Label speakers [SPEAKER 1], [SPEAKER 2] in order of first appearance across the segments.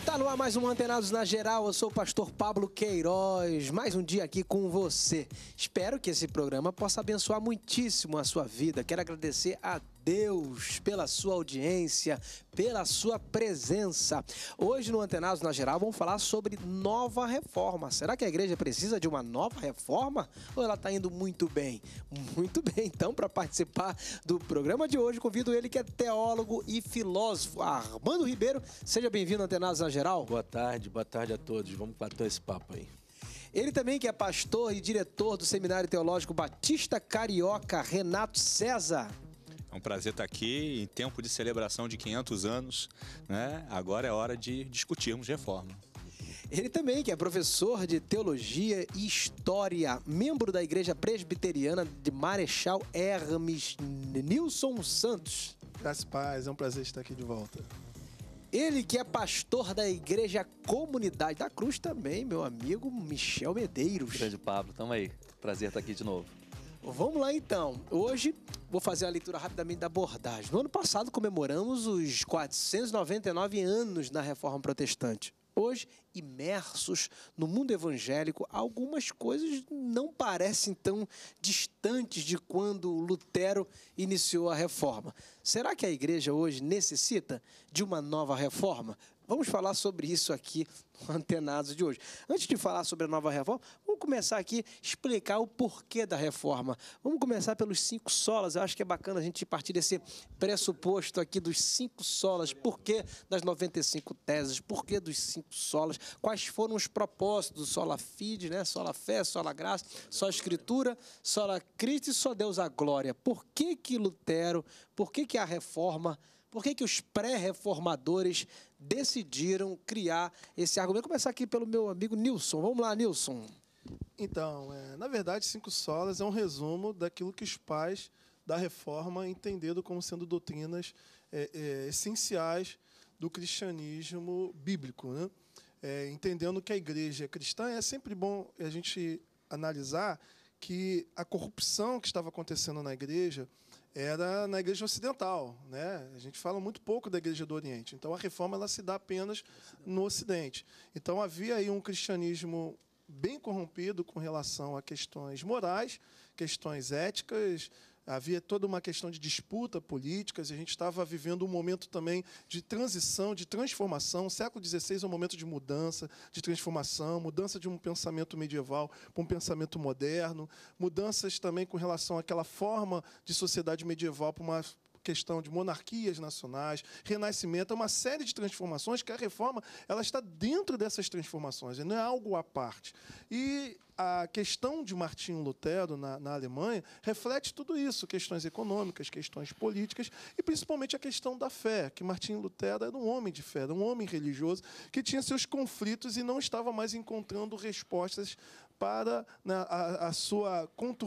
[SPEAKER 1] Está no ar mais um Antenados na Geral, eu sou o pastor Pablo Queiroz, mais um dia aqui com você. Espero que esse programa possa abençoar muitíssimo a sua vida. Quero agradecer a Deus pela sua audiência, pela sua presença. Hoje no Antenados na Geral vamos falar sobre nova reforma. Será que a igreja precisa de uma nova reforma ou ela está indo muito bem? Muito bem, então para participar do programa de hoje convido ele que é teólogo e filósofo, Armando Ribeiro. Seja bem-vindo Antenados na Geral. Boa tarde, boa tarde a todos. Vamos bater esse papo aí. Ele também que é pastor e diretor do Seminário Teológico Batista Carioca, Renato César.
[SPEAKER 2] É um prazer estar aqui em tempo de celebração de 500 anos. Né? Agora é hora de discutirmos reforma.
[SPEAKER 1] Ele também, que é professor de teologia e história, membro da Igreja Presbiteriana de Marechal Hermes Nilson Santos. Graças paz, é um prazer estar aqui de volta. Ele que é pastor da Igreja Comunidade da Cruz também, meu amigo Michel Medeiros. Grande Pablo, tamo aí. Prazer estar aqui de novo. Vamos lá então. Hoje vou fazer a leitura rapidamente da abordagem. No ano passado comemoramos os 499 anos da Reforma Protestante. Hoje, imersos no mundo evangélico, algumas coisas não parecem tão distantes de quando Lutero iniciou a reforma. Será que a igreja hoje necessita de uma nova reforma? Vamos falar sobre isso aqui no Antenados de hoje. Antes de falar sobre a nova reforma, vamos começar aqui explicar o porquê da reforma. Vamos começar pelos cinco solas. Eu acho que é bacana a gente partir desse pressuposto aqui dos cinco solas. Porquê das 95 teses? Porquê dos cinco solas? Quais foram os propósitos do sola fide, né? Sola fé, sola graça, só escritura, sola Cristo e só Deus a glória. Por que que Lutero, por que que a reforma por que, que os pré-reformadores decidiram criar esse argumento? Vou começar aqui pelo meu amigo Nilson. Vamos lá, Nilson.
[SPEAKER 3] Então, é, na verdade, Cinco Solas é um resumo daquilo que os pais da reforma entenderam como sendo doutrinas é, é, essenciais do cristianismo bíblico. Né? É, entendendo que a igreja cristã, é sempre bom a gente analisar que a corrupção que estava acontecendo na igreja era na Igreja Ocidental. Né? A gente fala muito pouco da Igreja do Oriente. Então, a reforma ela se dá apenas no Ocidente. Então, havia aí um cristianismo bem corrompido com relação a questões morais, questões éticas, havia toda uma questão de disputa política, e a gente estava vivendo um momento também de transição, de transformação. O século XVI é um momento de mudança, de transformação, mudança de um pensamento medieval para um pensamento moderno, mudanças também com relação àquela forma de sociedade medieval para uma questão de monarquias nacionais, renascimento, é uma série de transformações que a reforma ela está dentro dessas transformações, não é algo à parte. E a questão de Martinho Lutero na, na Alemanha reflete tudo isso, questões econômicas, questões políticas e principalmente a questão da fé, que Martinho Lutero era um homem de fé, era um homem religioso que tinha seus conflitos e não estava mais encontrando respostas para né, a, a, sua,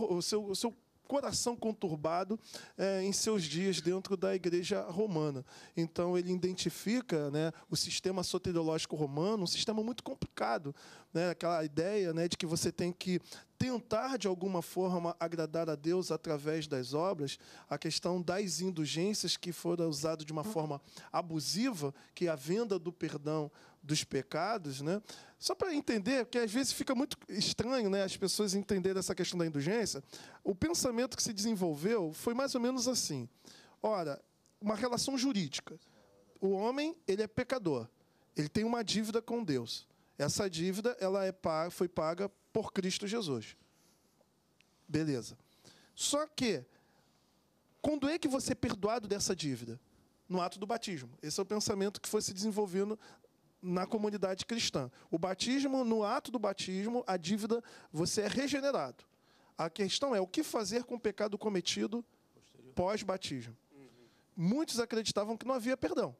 [SPEAKER 3] o seu, o seu coração conturbado é, em seus dias dentro da igreja romana. Então, ele identifica né, o sistema soteriológico romano, um sistema muito complicado, né, aquela ideia né, de que você tem que tentar de alguma forma agradar a Deus através das obras, a questão das indulgências que foram usadas de uma forma abusiva, que é a venda do perdão dos pecados, né? Só para entender, que às vezes fica muito estranho, né, as pessoas entenderem essa questão da indulgência. O pensamento que se desenvolveu foi mais ou menos assim. Ora, uma relação jurídica. O homem, ele é pecador. Ele tem uma dívida com Deus. Essa dívida, ela é paga, foi paga por Cristo Jesus. Beleza. Só que quando é que você é perdoado dessa dívida? no ato do batismo. Esse é o pensamento que foi se desenvolvendo na comunidade cristã. O batismo, no ato do batismo, a dívida, você é regenerado. A questão é o que fazer com o pecado cometido pós-batismo. Muitos acreditavam que não havia perdão.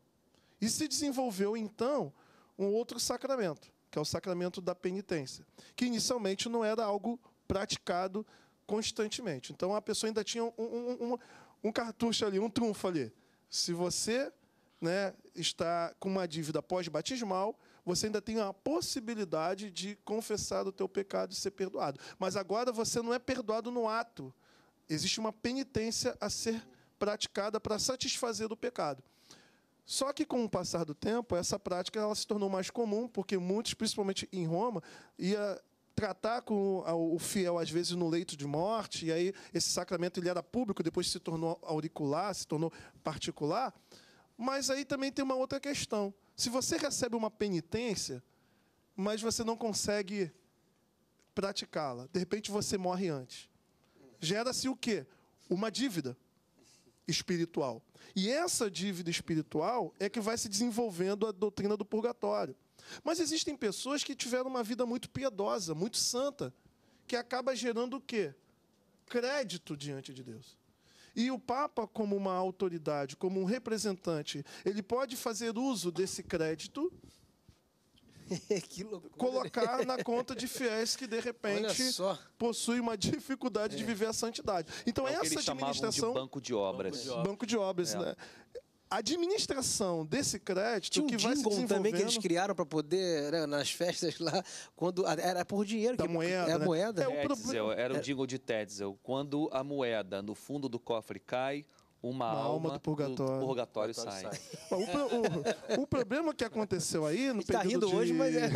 [SPEAKER 3] E se desenvolveu, então, um outro sacramento, que é o sacramento da penitência, que inicialmente não era algo praticado constantemente. Então a pessoa ainda tinha um, um, um, um cartucho ali, um trunfo ali. Se você né, está com uma dívida pós-batismal, você ainda tem a possibilidade de confessar o teu pecado e ser perdoado. Mas agora você não é perdoado no ato. Existe uma penitência a ser praticada para satisfazer o pecado. Só que com o passar do tempo, essa prática ela se tornou mais comum, porque muitos, principalmente em Roma, ia tratar com o fiel às vezes no leito de morte, e aí esse sacramento ele era público, depois se tornou auricular, se tornou particular. Mas aí também tem uma outra questão. Se você recebe uma penitência, mas você não consegue praticá-la, de repente você morre antes. Gera-se o quê? Uma dívida espiritual. E essa dívida espiritual é que vai se desenvolvendo a doutrina do purgatório. Mas existem pessoas que tiveram uma vida muito piedosa, muito santa, que acaba gerando o quê? Crédito diante de Deus. E o Papa, como uma autoridade, como um representante, ele pode fazer uso desse crédito né? colocar na conta de fiéis que de repente possui uma dificuldade é. de viver a santidade. Então é essa que eles administração de banco de obras. Banco de obras, é. né? a administração desse crédito Tinha um que
[SPEAKER 4] vai se
[SPEAKER 1] também que eles criaram para poder, né, nas festas lá, quando era por dinheiro. Da que
[SPEAKER 3] moeda, é né? moeda. É o era o é. jingle
[SPEAKER 4] de Tedzel. Quando a moeda no fundo do cofre cai, uma, uma alma, do purgatório, do purgatório, sai. sai.
[SPEAKER 3] o, o, o, problema que aconteceu aí no tá período tá rindo de, hoje, mas é... Né?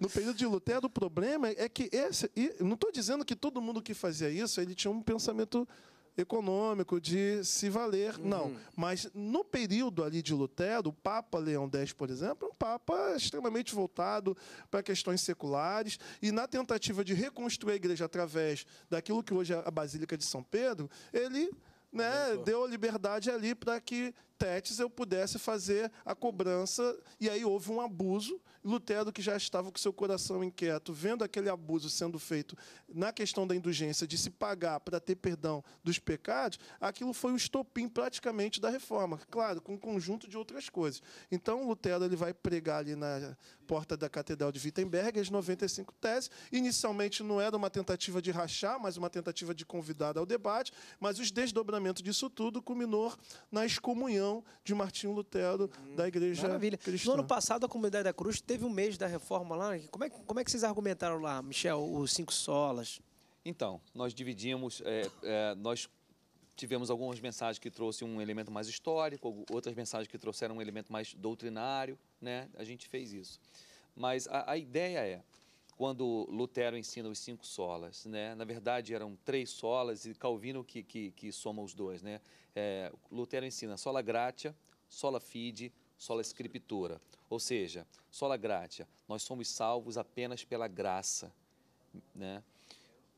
[SPEAKER 3] no período de Lutero, é o problema é que esse, não estou dizendo que todo mundo que fazia isso ele tinha um pensamento econômico, de se valer, uhum. não. Mas no período ali de Lutero, o Papa Leão X, por exemplo, é um Papa extremamente voltado para questões seculares e na tentativa de reconstruir a igreja através daquilo que hoje é a Basílica de São Pedro, ele né, deu a liberdade ali para que Tétis eu pudesse fazer a cobrança e aí houve um abuso Lutero, que já estava com seu coração inquieto, vendo aquele abuso sendo feito na questão da indulgência, de se pagar para ter perdão dos pecados, aquilo foi um estopim praticamente da reforma, claro, com um conjunto de outras coisas. Então, Lutero ele vai pregar ali na porta da Catedral de Wittenberg as 95 teses. Inicialmente não era uma tentativa de rachar, mas uma tentativa de convidar ao debate, mas os desdobramentos disso tudo culminou na excomunhão de Martinho Lutero da Igreja Maravilha. Cristã.
[SPEAKER 1] No ano passado, a Comunidade da Cruz teve teve um mês da reforma lá. Como é, como é que vocês argumentaram lá, Michel, os cinco solas?
[SPEAKER 4] Então, nós dividimos, é, é, nós tivemos algumas mensagens que trouxeram um elemento mais histórico, outras mensagens que trouxeram um elemento mais doutrinário, né? A gente fez isso. Mas a, a ideia é, quando Lutero ensina os cinco solas, né? Na verdade eram três solas e Calvino que, que, que soma os dois, né? É, Lutero ensina sola gratia, sola fide, sola scriptura, ou seja, sola gratia. Nós somos salvos apenas pela graça, né?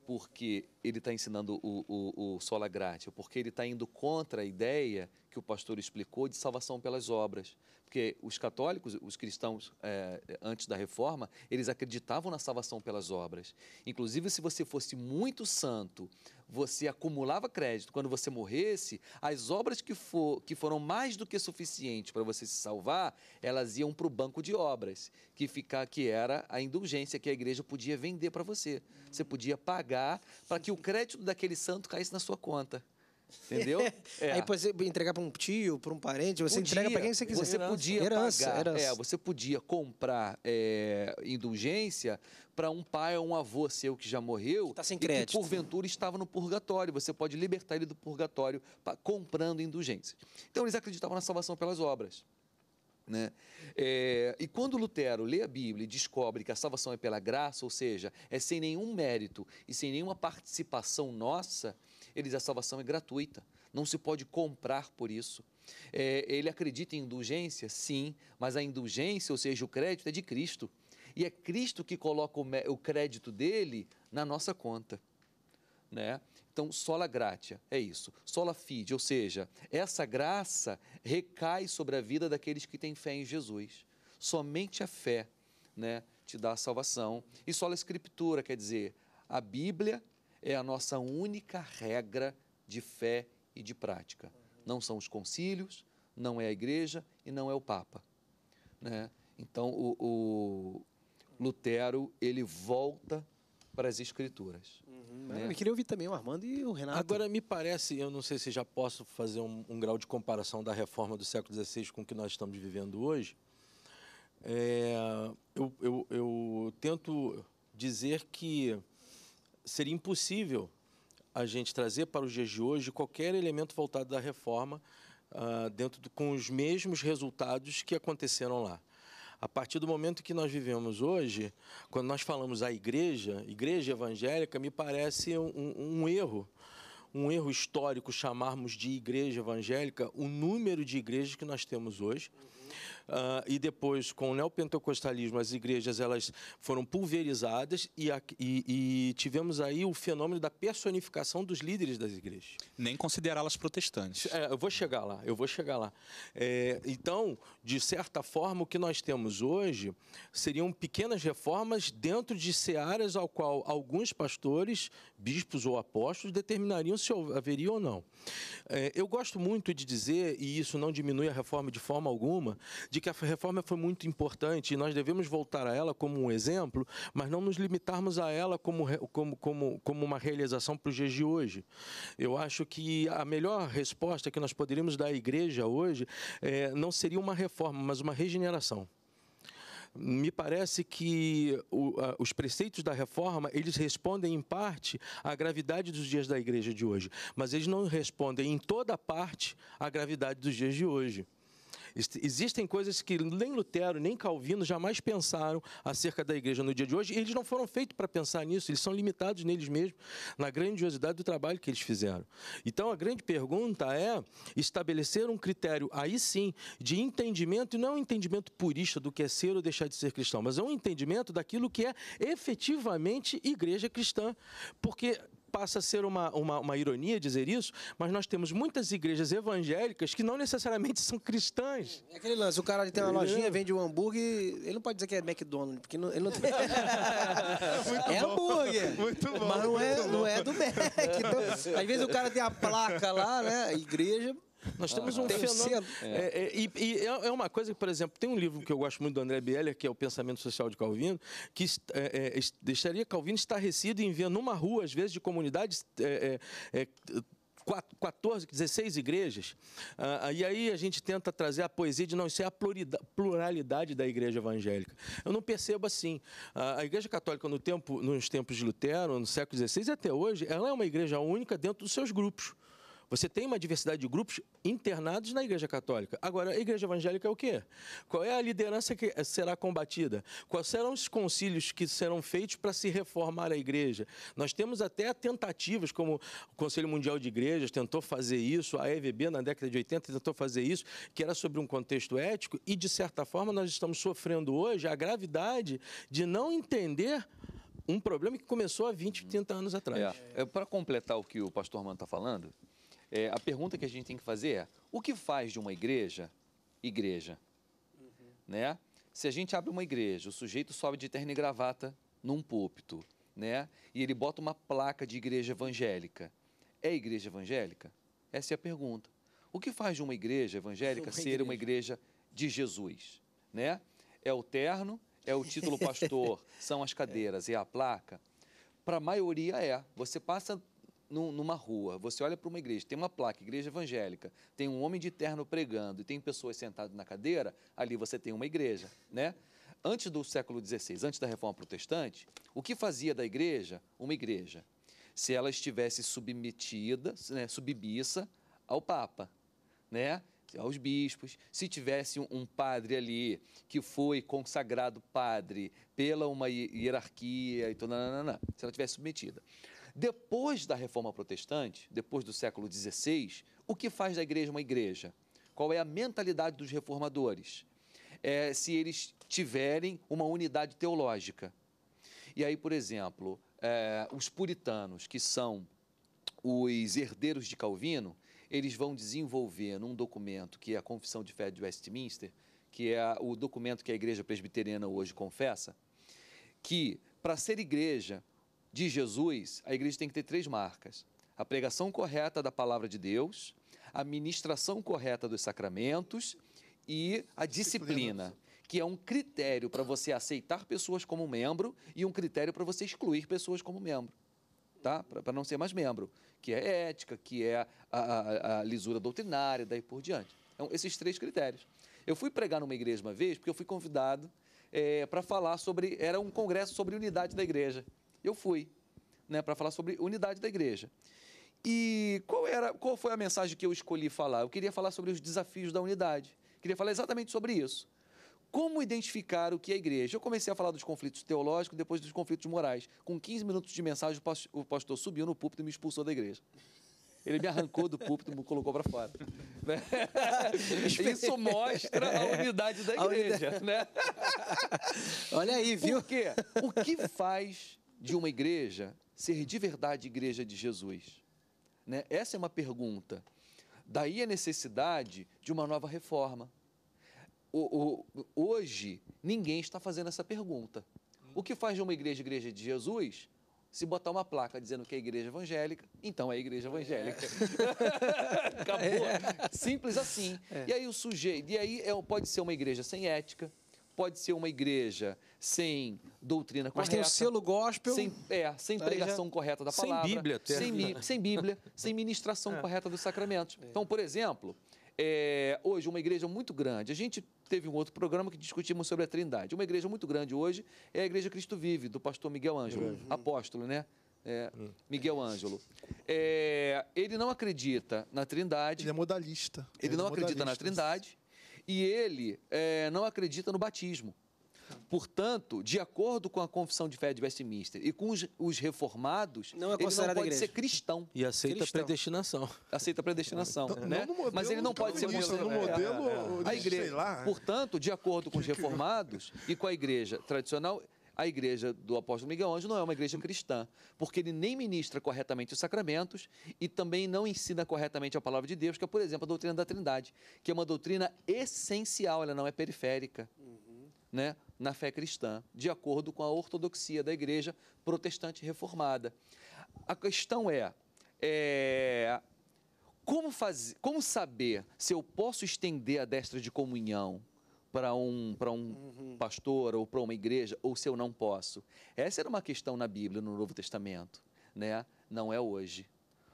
[SPEAKER 4] Porque ele está ensinando o, o, o sola gratia, porque ele está indo contra a ideia que o pastor explicou de salvação pelas obras. Porque os católicos, os cristãos é, antes da reforma, eles acreditavam na salvação pelas obras. Inclusive, se você fosse muito santo, você acumulava crédito. Quando você morresse, as obras que, for, que foram mais do que suficientes para você se salvar, elas iam para o banco de obras, que ficar que era a indulgência que a igreja podia vender para você. Você podia pagar para que o crédito daquele santo caísse na sua conta. Entendeu? É. Aí pode entregar para um tio, para um parente, você podia, entrega para quem você quiser. Você podia herança, pagar, é, herança. É, você podia comprar é, indulgência para um pai ou um avô seu que já morreu tá sem crédito. e que porventura estava no purgatório. Você pode libertar ele do purgatório pra, comprando indulgência. Então eles acreditavam na salvação pelas obras. Né? É, e quando Lutero lê a Bíblia e descobre que a salvação é pela graça, ou seja, é sem nenhum mérito e sem nenhuma participação nossa, ele diz: a salvação é gratuita, não se pode comprar por isso. É, ele acredita em indulgência? Sim, mas a indulgência, ou seja, o crédito, é de Cristo. E é Cristo que coloca o, o crédito dele na nossa conta. Né? Então, sola gratia é isso. Sola fide, ou seja, essa graça recai sobre a vida daqueles que têm fé em Jesus. Somente a fé né, te dá a salvação. E sola escritura, quer dizer, a Bíblia é a nossa única regra de fé e de prática. Não são os concílios, não é a igreja e não é o Papa. Né? Então, o, o Lutero, ele volta para as escrituras. Uhum. Né? Eu queria
[SPEAKER 5] ouvir também o Armando e o Renato.
[SPEAKER 4] Agora, me parece, eu não sei se já posso
[SPEAKER 5] fazer um, um grau de comparação da reforma do século XVI com o que nós estamos vivendo hoje. É, eu, eu, eu, tento dizer que seria impossível a gente trazer para os dias de hoje qualquer elemento voltado da reforma uh, dentro do, com os mesmos resultados que aconteceram lá. A partir do momento que nós vivemos hoje, quando nós falamos a igreja, igreja evangélica, me parece um, um erro, um erro histórico chamarmos de igreja evangélica o número de igrejas que nós temos hoje. Uhum. Uh, e depois, com o neopentecostalismo, as igrejas elas foram pulverizadas e, a, e, e tivemos aí o fenômeno da personificação dos líderes das igrejas. Nem considerá-las protestantes. É, eu vou chegar lá, eu vou chegar lá. É, então, de certa forma, o que nós temos hoje seriam pequenas reformas dentro de searas ao qual alguns pastores, bispos ou apóstolos determinariam se haveria ou não. É, eu gosto muito de dizer, e isso não diminui a reforma de forma alguma, de de que a reforma foi muito importante e nós devemos voltar a ela como um exemplo, mas não nos limitarmos a ela como, como, como, como uma realização para os dias de hoje. Eu acho que a melhor resposta que nós poderíamos dar à igreja hoje é, não seria uma reforma, mas uma regeneração me parece que os preceitos da reforma eles respondem em parte à gravidade dos dias da igreja de hoje, mas eles não respondem em toda parte à gravidade dos dias de hoje. Existem coisas que nem Lutero, nem Calvino jamais pensaram acerca da igreja no dia de hoje, e eles não foram feitos para pensar nisso, eles são limitados neles mesmos, na grandiosidade do trabalho que eles fizeram. Então, a grande pergunta é estabelecer um critério, aí sim, de entendimento, e não é um entendimento purista do que é ser ou deixar de ser cristão, mas é um entendimento daquilo que é efetivamente igreja cristã. Porque passa a ser uma, uma, uma, ironia dizer isso, mas nós temos muitas igrejas evangélicas que não necessariamente são cristãs. É aquele lance, o cara tem uma lojinha,
[SPEAKER 1] vende um hambúrguer, ele não
[SPEAKER 5] pode dizer que é McDonald's, porque não, ele não tem... é bom. hambúrguer,
[SPEAKER 1] bom, mas não é, não é do Mac.
[SPEAKER 5] Então, às vezes o cara tem a placa lá, né, igreja, nós temos um ah, fenômeno. É, é, e, e, é, é uma coisa que, por exemplo, tem um livro que eu gosto muito do André Bieler, que é O Pensamento Social de Calvino, que é, é, deixaria Calvino estarrecido em ver numa rua, às vezes, de comunidades. 14, é, 16 é, igrejas, ah, e aí a gente tenta trazer a poesia de não ser a pluralidade da igreja evangélica. Eu não percebo assim. a igreja católica, no tempo, nos tempos de Lutero, no século XVI e até hoje, ela é uma igreja única dentro dos seus grupos. Você tem uma diversidade de grupos internados na Igreja Católica. Agora, a Igreja Evangélica é o quê? Qual é a liderança que será combatida? Quais serão os concílios que serão feitos para se reformar a Igreja? Nós temos até tentativas, como o Conselho Mundial de Igrejas tentou fazer isso, a EVB na década de 80 tentou fazer isso, que era sobre um contexto ético, e de certa forma nós estamos sofrendo hoje a gravidade de não entender um problema que começou há
[SPEAKER 4] 20, 30 anos atrás. É, é para completar o que o pastor Mano está falando, é, a pergunta que a gente tem que fazer é: o que faz de uma igreja igreja? Uhum. Né? Se a gente abre uma igreja, o sujeito sobe de terno e gravata num púlpito, né? E ele bota uma placa de igreja evangélica. É igreja evangélica? Essa é a pergunta. O que faz de uma igreja evangélica uma ser igreja. uma igreja de Jesus, né? É o terno, é o título pastor, são as cadeiras e é a placa? Para a maioria é. Você passa numa rua, você olha para uma igreja, tem uma placa, igreja evangélica, tem um homem de terno pregando e tem pessoas sentadas na cadeira, ali você tem uma igreja, né? Antes do século XVI, antes da Reforma Protestante, o que fazia da igreja uma igreja? Se ela estivesse submetida, né, submissa ao Papa, né? aos bispos, se tivesse um padre ali que foi consagrado padre pela uma hierarquia e tudo, se ela tivesse submetida. Depois da reforma protestante, depois do século XVI, o que faz da igreja uma igreja? Qual é a mentalidade dos reformadores? É, se eles tiverem uma unidade teológica. E aí, por exemplo, é, os puritanos, que são os herdeiros de Calvino, eles vão desenvolver num documento que é a Confissão de Fé de Westminster, que é o documento que a Igreja Presbiteriana hoje confessa, que para ser igreja, de Jesus, a igreja tem que ter três marcas: a pregação correta da palavra de Deus, a ministração correta dos sacramentos e a disciplina, que é um critério para você aceitar pessoas como membro e um critério para você excluir pessoas como membro. Tá? Para não ser mais membro, que é ética, que é a, a, a lisura doutrinária, daí por diante. Então, esses três critérios. Eu fui pregar numa igreja uma vez, porque eu fui convidado é, eh, para falar sobre. Era um congresso sobre unidade da igreja. Eu fui, né, para falar sobre unidade da igreja. E qual era, qual foi a mensagem que eu escolhi falar? Eu queria falar sobre os desafios da unidade. Queria falar exatamente sobre isso. Como identificar o que é igreja? Eu comecei a falar dos conflitos teológicos, depois dos conflitos morais. Com 15 minutos de mensagem, o pastor subiu no púlpito e me expulsou da igreja. Ele me arrancou do púlpito e me colocou para fora. Isso mostra a unidade da igreja. Né? Olha aí, viu? Por quê? O que faz de uma igreja ser de verdade igreja de Jesus? Né? Essa é uma pergunta. Daí a necessidade de uma nova reforma. O, o, hoje, ninguém está fazendo essa pergunta. O que faz de uma igreja igreja de Jesus? Se botar uma placa dizendo que é igreja evangélica, então é igreja evangélica. É. Acabou. Simples assim. É. E aí o sujeito, e aí é pode ser uma igreja sem ética, pode ser uma igreja sem doutrina correta. Mas tem o selo gospel. Sem, é, sem pregação já, correta da palavra. Sem Bíblia. Até. Sem, sem Bíblia, sem ministração é. correta dos sacramentos. É. Então, por exemplo, é, hoje uma igreja muito grande, a gente teve um outro programa que discutimos sobre a trindade. Uma igreja muito grande hoje é a Igreja Cristo Vive, do pastor Miguel é Ângelo, uhum. apóstolo, né? É, hum. Miguel Ângelo. É, ele não acredita na Trindade. Ele
[SPEAKER 3] é modalista. Ele, ele é não é acredita na Trindade
[SPEAKER 4] e ele é, não acredita no batismo. Portanto, de acordo com a confissão de fé de Westminster e com os, os reformados, não é ele não pode ser cristão. E aceita cristão. predestinação. Aceita predestinação, então, né? modelo, Mas ele não então, pode ser modelo, no modelo é, é, é. a igreja. Portanto, de acordo com os reformados e com a igreja tradicional, a igreja do apóstolo Miguel Ângelo não é uma igreja cristã, porque ele nem ministra corretamente os sacramentos e também não ensina corretamente a palavra de Deus, que é, por exemplo, a doutrina da Trindade, que é uma doutrina essencial, ela não é periférica, uhum. né, na fé cristã, de acordo com a ortodoxia da igreja protestante reformada. A questão é, é como, fazer, como saber se eu posso estender a destra de comunhão para um, pra um uhum. pastor ou para uma igreja, ou se eu não posso. Essa era uma questão na Bíblia, no Novo Testamento, né? Não é hoje.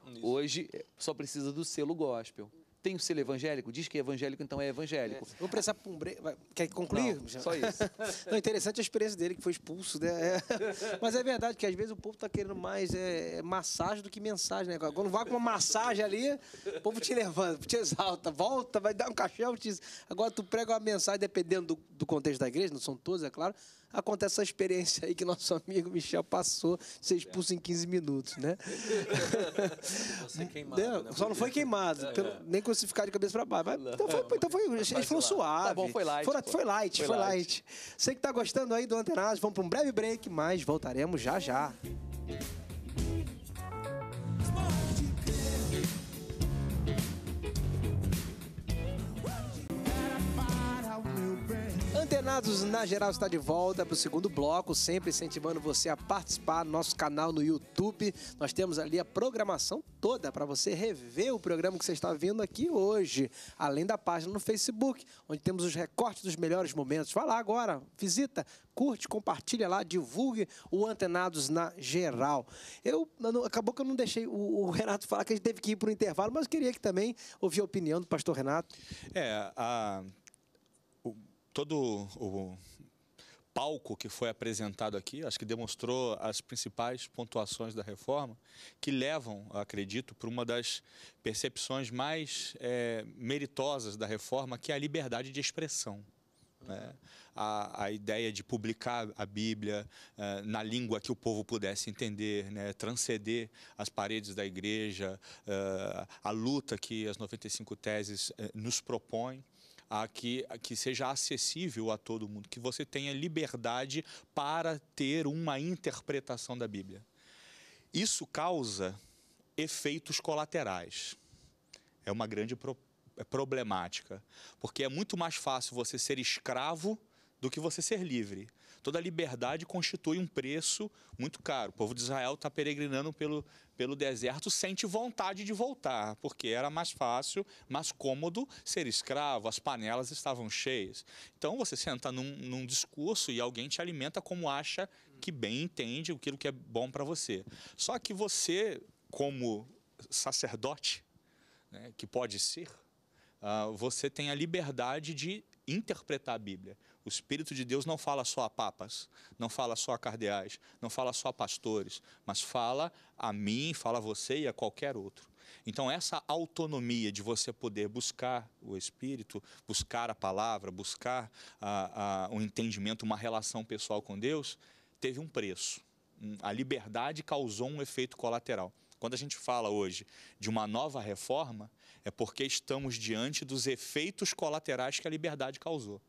[SPEAKER 4] Isso. Hoje eh, só precisa do selo gospel tem o selo evangélico, diz que é evangélico, então é evangélico. É. Vou precisar para um break. Quer concluir? Não, só isso. Não,
[SPEAKER 1] interessante a experiência dele, que foi expulso. Né? É. Mas é verdade que às vezes o povo está querendo mais é, é, massagem do que mensagem. Né? Quando vai com uma massagem ali, o povo te levanta, te exalta, volta, vai dar um cachorro. Te... Agora tu prega uma mensagem, dependendo do, do contexto da igreja, não são todos, é claro acontece essa experiência aí que nosso amigo Michel passou, ser expulso é. em 15 minutos, né? É queimado, né? Só não foi queimado, é. pelo, nem crucificado de cabeça para baixo. Mas, então, foi, então foi, eles foram suaves. Tá bom, foi light. Foi, foi light, foi, foi light. light. que tá gostando aí do antenado. vamos para um breve break, mas voltaremos já já. Antenados na geral está de volta para o segundo bloco, sempre incentivando você a participar do nosso canal no YouTube. Nós temos ali a programação toda para você rever o programa que você está vendo aqui hoje, além da página no Facebook, onde temos os recortes dos melhores momentos. Vá lá agora, visita, curte, compartilha lá, divulgue o Antenados na geral. Eu acabou que eu não deixei o, o, Renato falar que a gente teve que ir para o intervalo, mas eu queria que também ouvir a opinião do pastor Renato.
[SPEAKER 2] É, a todo o palco que foi apresentado aqui, acho que demonstrou as principais pontuações da reforma, que levam, acredito, para uma das percepções mais é, meritosas da reforma, que é a liberdade de expressão. Né? A, a, ideia de publicar a Bíblia é, na língua que o povo pudesse entender, né? transcender as paredes da igreja, é, a luta que as 95 teses é, nos propõem a que, a que seja acessível a todo mundo, que você tenha liberdade para ter uma interpretação da Bíblia. Isso causa efeitos colaterais. É uma grande pro, é problemática, porque é muito mais fácil você ser escravo do que você ser livre. Toda liberdade constitui um preço muito caro. O povo de Israel está peregrinando pelo, pelo deserto sente vontade de voltar, porque era mais fácil, mais cômodo ser escravo, as panelas estavam cheias. Então você senta num, num discurso e alguém te alimenta como acha que bem entende aquilo que é bom para você. Só que você, como sacerdote, né, que pode ser, uh, você tem a liberdade de interpretar a Bíblia. O Espírito de Deus não fala só a papas, não fala só a cardeais, não fala só a pastores, mas fala a mim, fala a você e a qualquer outro. Então, essa autonomia de você poder buscar o Espírito, buscar a palavra, buscar o ah, ah, um entendimento, uma relação pessoal com Deus, teve um preço. Hum, a liberdade causou um efeito colateral. Quando a gente fala hoje de uma nova reforma, é porque estamos diante dos efeitos colaterais que a liberdade causou.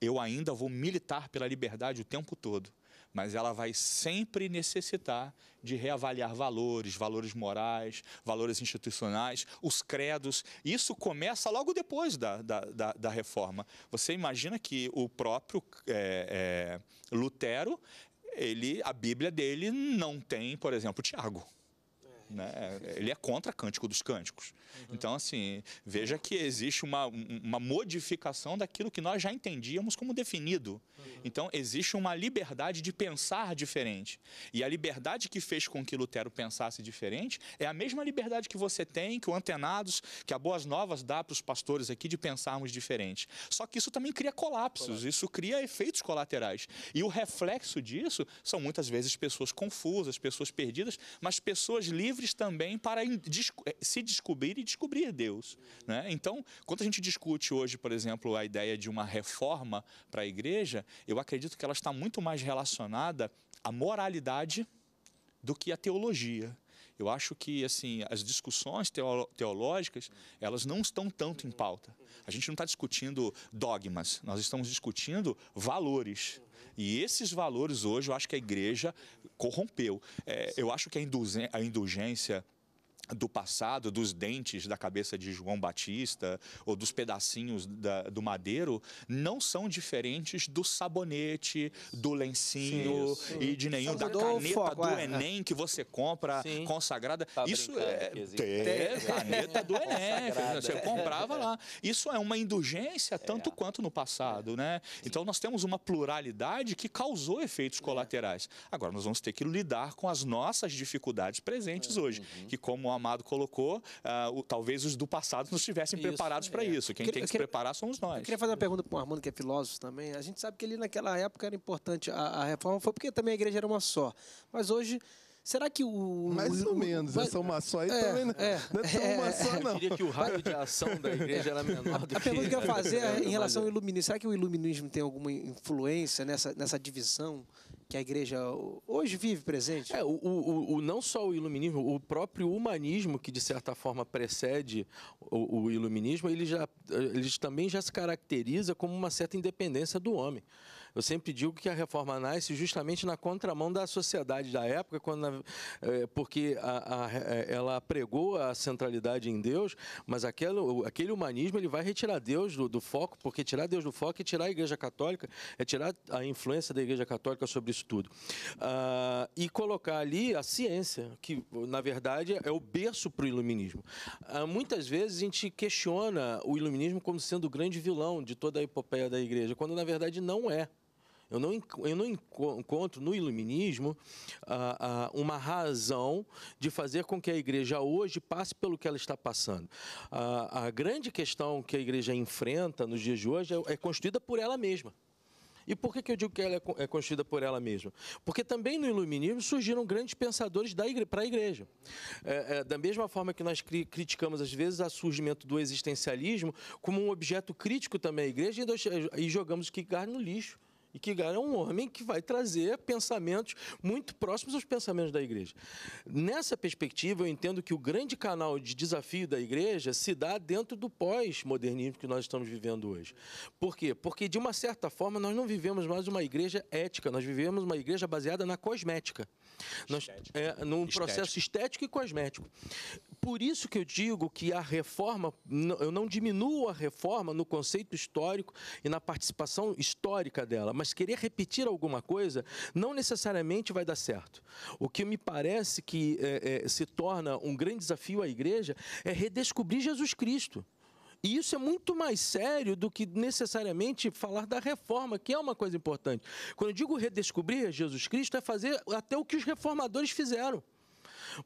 [SPEAKER 2] Eu ainda vou militar pela liberdade o tempo todo, mas ela vai sempre necessitar de reavaliar valores, valores morais, valores institucionais, os credos. Isso começa logo depois da, da, da, da reforma. Você imagina que o próprio é, é, Lutero, ele, a Bíblia dele não tem, por exemplo, Tiago. Né? Ele é contra Cântico dos Cânticos. Uhum. Então, assim, veja que existe uma, uma modificação daquilo que nós já entendíamos como definido. Uhum. Então, existe uma liberdade de pensar diferente. E a liberdade que fez com que Lutero pensasse diferente é a mesma liberdade que você tem, que o Antenados, que a Boas Novas dá para os pastores aqui de pensarmos diferente. Só que isso também cria colapsos, isso cria efeitos colaterais. E o reflexo disso são muitas vezes pessoas confusas, pessoas perdidas, mas pessoas livres livres também para eh, se descobrir e descobrir Deus. Né? Então, quando a gente discute hoje, por exemplo, a ideia de uma reforma para a igreja, eu acredito que ela está muito mais relacionada à moralidade do que à teologia. Eu acho que assim as discussões teológicas elas não estão tanto em pauta. A gente não está discutindo dogmas, nós estamos discutindo valores. E esses valores hoje eu acho que a igreja corrompeu. É, eu acho que a indulgência do passado, dos dentes da cabeça de João Batista ou dos pedacinhos da, do madeiro, não são diferentes do sabonete, do lencinho sim, e de nenhum da caneta do é. Enem que você compra sim. consagrada. Tá isso é ter, caneta do Enem, você comprava lá. Isso é uma indulgência é. tanto é. quanto no passado, é. né? Sim. Então nós temos uma pluralidade que causou efeitos colaterais. Agora nós vamos ter que lidar com as nossas dificuldades presentes é. hoje, uhum. que como a Amado colocou, uh, o, talvez os do passado não estivessem isso, preparados para é. isso. Quem queria, tem que se queria, preparar somos nós. Eu queria
[SPEAKER 1] fazer uma pergunta para o Armando, que é filósofo também. A gente sabe que ele naquela época era importante a, a reforma, foi porque também a igreja era uma só. Mas hoje Será que o. Mais ou menos, é essa uma só aí é, também não é, não é tão é, uma só, não. Eu diria que o raio de
[SPEAKER 5] ação da igreja era menor do a, a que. A pergunta que eu ia fazer é em relação ao
[SPEAKER 1] iluminismo. Será que o iluminismo tem alguma influência nessa, nessa divisão? que a igreja hoje vive presente?
[SPEAKER 5] É, o, o, o, não só o iluminismo, o próprio humanismo, que de certa forma precede o, o iluminismo, ele, já, ele também já se caracteriza como uma certa independência do homem. Eu sempre digo que a reforma nasce justamente na contramão da sociedade da época, quando, é, porque a, a, é, ela pregou a centralidade em Deus, mas aquele, aquele humanismo ele vai retirar Deus do, do foco, porque tirar Deus do foco é tirar a Igreja Católica, é tirar a influência da Igreja Católica sobre isso tudo. Uh, e colocar ali a ciência, que na verdade é o berço para o iluminismo. Uh, muitas vezes a gente questiona o iluminismo como sendo o grande vilão de toda a epopeia da igreja, quando na verdade não é. Eu não, eu não encontro no iluminismo uh, uh, uma razão de fazer com que a igreja hoje passe pelo que ela está passando. Uh, a grande questão que a igreja enfrenta nos dias de hoje é, é por ela mesma. E por que, que eu digo que ela é, é construída por ela mesma? Porque também no iluminismo surgiram grandes pensadores para a igreja. É, é, da mesma forma que nós cri criticamos, às vezes, o surgimento do existencialismo como um objeto crítico também à igreja e, jogamos e jogamos no lixo e que é um homem que vai trazer pensamentos muito próximos aos pensamentos da igreja. Nessa perspectiva, eu entendo que o grande canal de desafio da igreja se dá dentro do pós-modernismo que nós estamos vivendo hoje. Por quê? Porque, de uma certa forma, nós não vivemos mais uma igreja ética, nós vivemos uma igreja baseada na cosmética. Nós, é, num estético. processo estético e cosmético. Por isso que eu digo que a reforma, eu não diminuo a reforma no conceito histórico e na participação histórica dela, mas querer repetir alguma coisa não necessariamente vai dar certo. O que me parece que é, é, se torna um grande desafio à igreja é redescobrir Jesus Cristo. E isso é muito mais sério do que necessariamente falar da reforma, que é uma coisa importante. Quando eu digo redescobrir Jesus Cristo, é fazer até o que os reformadores fizeram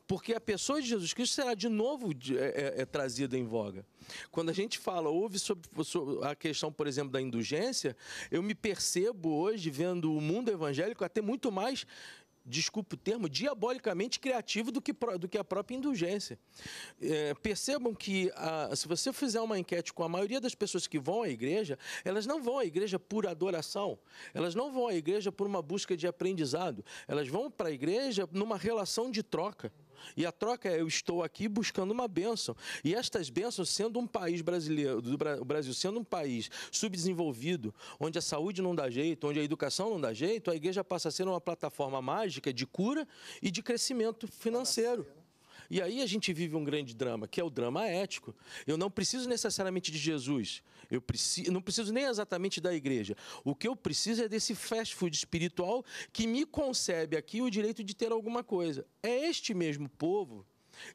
[SPEAKER 5] porque a pessoa de Jesus Cristo será de novo é, é, é, trazida em voga. Quando a gente fala, ouve sobre, sobre, a questão, por exemplo, da indulgência, eu me percebo hoje, vendo o mundo evangélico, até muito mais desculpe o termo, diabolicamente criativo do que, do que a própria indulgência. É, percebam que a, ah, se você fizer uma enquete com a maioria das pessoas que vão à igreja, elas não vão à igreja por adoração, elas não vão à igreja por uma busca de aprendizado, elas vão para a igreja numa relação de troca. E a troca é eu estou aqui buscando uma bênção. E estas bênçãos, sendo um país brasileiro, o Brasil sendo um país subdesenvolvido, onde a saúde não dá jeito, onde a educação não dá jeito, a igreja passa a ser uma plataforma mágica de cura e de crescimento financeiro. E aí a gente vive um grande drama, que é o drama ético. Eu não preciso necessariamente de Jesus. Eu preciso, não preciso nem exatamente da igreja. O que eu preciso é desse fast food espiritual que me concebe aqui o direito de ter alguma coisa. É este mesmo povo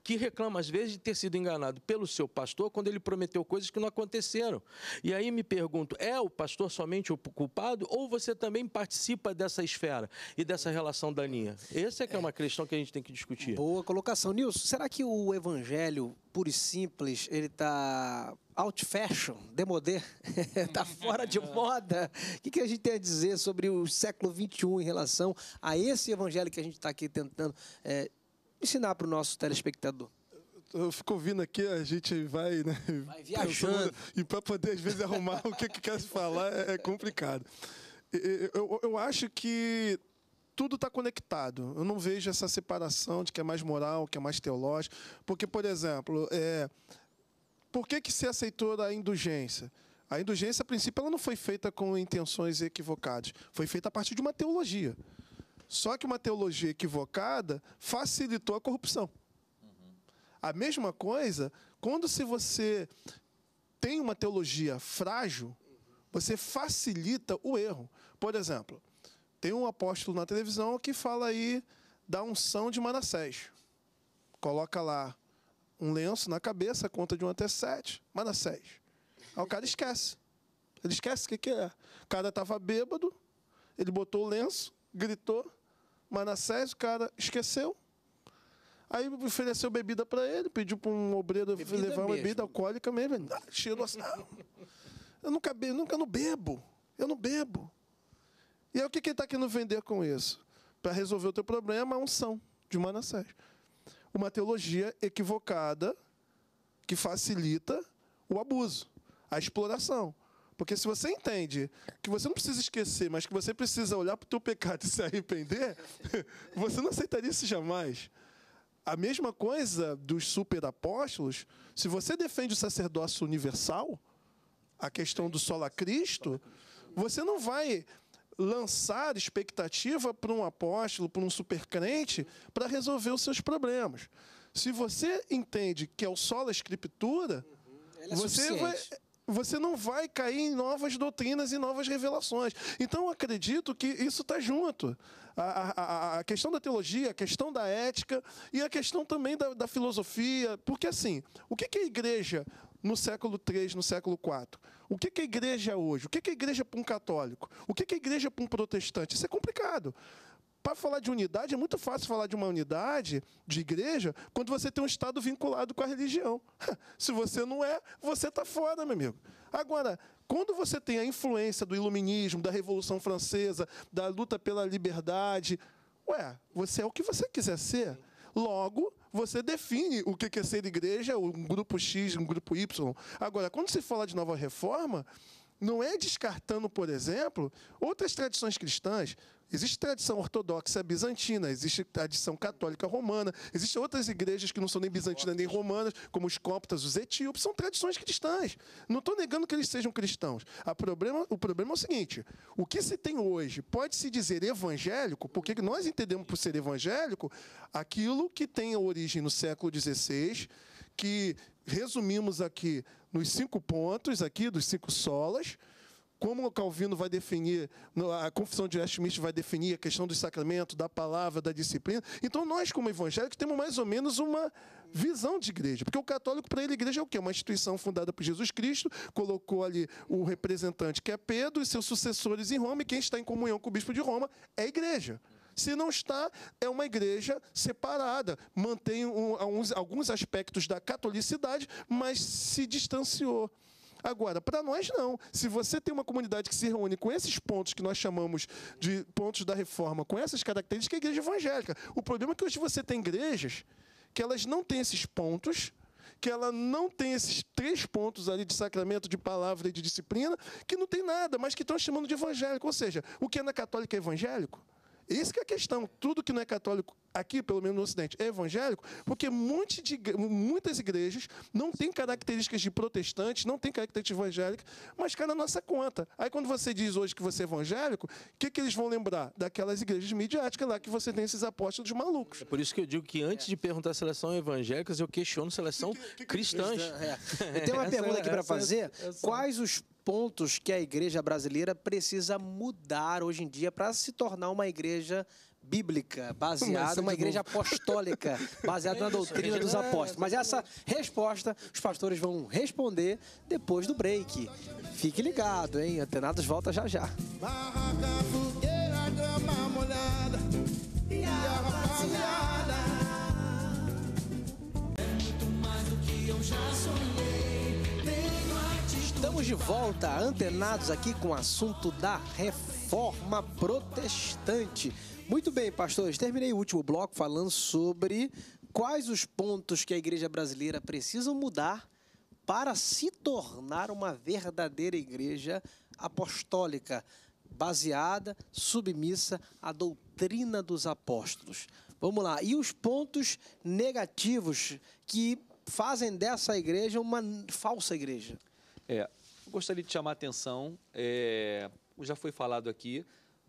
[SPEAKER 5] que reclama às vezes de ter sido enganado pelo seu pastor quando ele prometeu coisas que não aconteceram. E aí me pergunto, é o pastor somente o culpado ou você também participa dessa esfera e dessa relação daninha? Essa é que é uma questão que a gente tem que discutir.
[SPEAKER 1] Boa colocação, Nilson. Será que o evangelho puro e simples, ele está out fashion, demodé, está fora de moda. O que, que, a gente tem a dizer sobre o século XXI em relação a esse evangelho que a gente está aqui tentando é, ensinar para o nosso telespectador?
[SPEAKER 3] eu fico ouvindo aqui, a gente vai, né? Vai viajando. e para poder, às vezes, arrumar o que, que quer se falar é, é complicado. Eu, eu, eu acho que tudo está conectado. Eu não vejo essa separação de que é mais moral, que é mais teológico. Porque, por exemplo, é, por que, que se aceitou a indulgência? A indulgência, a princípio, ela não foi feita com intenções equivocadas. Foi feita a partir de uma teologia. Só que uma teologia equivocada facilitou a corrupção. Uhum. A mesma coisa, quando se você tem uma teologia frágil, você facilita o erro. Por exemplo, tem um apóstolo na televisão que fala aí da unção de Manassés. Coloca lá um lenço na cabeça, conta de 1 até 7, Manassés. Aí o cara esquece. Ele esquece o que, que é. O cara estava bêbado, ele botou o lenço, gritou, Manassés, o cara esqueceu. Aí ofereceu bebida para ele, pediu para um obreiro bebida levar uma bebida alcoólica mesmo. Ele, ah, cheirou assim. Ah, eu nunca bebo, nunca não bebo. Eu não bebo. E aí o que, que ele está querendo vender com isso? Para resolver o teu problema, a unção de Manassés. Uma teologia equivocada que facilita o abuso, a exploração. Porque se você entende que você não precisa esquecer, mas que você precisa olhar para o teu pecado e se arrepender, você não aceitaria isso jamais. A mesma coisa dos superapóstolos, se você defende o sacerdócio universal, a questão do a Cristo, você não vai lançar expectativa para um apóstolo, para um supercrente, para resolver os seus problemas. Se você entende que é o a escritura, uhum. é você vai você não vai cair em novas doutrinas e novas revelações. Então, eu acredito que isso está junto. A, a, a, questão da teologia, a questão da ética e a questão também da, da filosofia. Porque, assim, o que, que é igreja no século III, no século IV? O que, que é igreja hoje? O que, que é igreja para um católico? O que, que é igreja para um protestante? Isso é complicado para falar de unidade, é muito fácil falar de uma unidade de igreja quando você tem um Estado vinculado com a religião. Se você não é, você está fora, meu amigo. Agora, quando você tem a influência do iluminismo, da Revolução Francesa, da luta pela liberdade, ué, você é o que você quiser ser. Logo, você define o que é ser igreja, um grupo X, um grupo Y. Agora, quando se fala de nova reforma, não é descartando, por exemplo, outras tradições cristãs. Existe tradição ortodoxa bizantina, existe tradição católica romana, existem outras igrejas que não são nem bizantinas nem romanas, como os coptas, os etíopes, são tradições cristãs. Não estou negando que eles sejam cristãos. Problema, o problema é o seguinte: o que se tem hoje pode se dizer evangélico, porque nós entendemos por ser evangélico aquilo que tem origem no século XVI, que resumimos aqui nos cinco pontos, aqui dos cinco solas, como o Calvino vai definir, a confissão de Westminster vai definir a questão do sacramento, da palavra, da disciplina. Então, nós, como evangélicos, temos mais ou menos uma visão de igreja. Porque o católico, para ele, igreja é o quê? Uma instituição fundada por Jesus Cristo, colocou ali o representante, que é Pedro, e seus sucessores em Roma, e quem está em comunhão com o bispo de Roma é a igreja. Se não está, é uma igreja separada, mantém um, alguns, alguns aspectos da catolicidade, mas se distanciou. Agora, para nós não. Se você tem uma comunidade que se reúne com esses pontos que nós chamamos de pontos da reforma, com essas características, é a igreja evangélica. O problema é que hoje você tem igrejas que elas não têm esses pontos, que ela não tem esses três pontos ali de sacramento, de palavra e de disciplina, que não tem nada, mas que estão chamando de evangélico. Ou seja, o que é na católica é evangélico? Isso que é a questão. Tudo que não é católico aqui, pelo menos no Ocidente, é evangélico, porque de, muitas igrejas não têm características de protestantes, não têm características evangélicas, mas cai na nossa conta. Aí quando você diz hoje que você é evangélico, o que, que eles vão lembrar? Daquelas igrejas midiáticas lá que você tem esses apóstolos malucos.
[SPEAKER 5] É por isso que eu digo que antes de perguntar se elas são evangélicas, eu questiono se elas são cristãs. É.
[SPEAKER 1] Eu tenho uma pergunta aqui é para é fazer. Quais os pontos que a igreja brasileira precisa mudar hoje em dia para se tornar uma igreja bíblica, baseada, é uma igreja apostólica, baseada na é doutrina dos apóstolos. Mas essa resposta os pastores vão responder depois do break. Fique ligado, hein? Antenados volta já já. Barraca, Estamos de volta, antenados aqui com o assunto da reforma protestante. Muito bem, pastores, terminei o último bloco falando sobre quais os pontos que a igreja brasileira precisa mudar para se tornar uma verdadeira igreja apostólica, baseada, submissa à doutrina dos apóstolos. Vamos lá. E os pontos negativos que fazem dessa igreja uma falsa igreja?
[SPEAKER 4] É, gostaria de chamar a atenção, é, já foi falado aqui,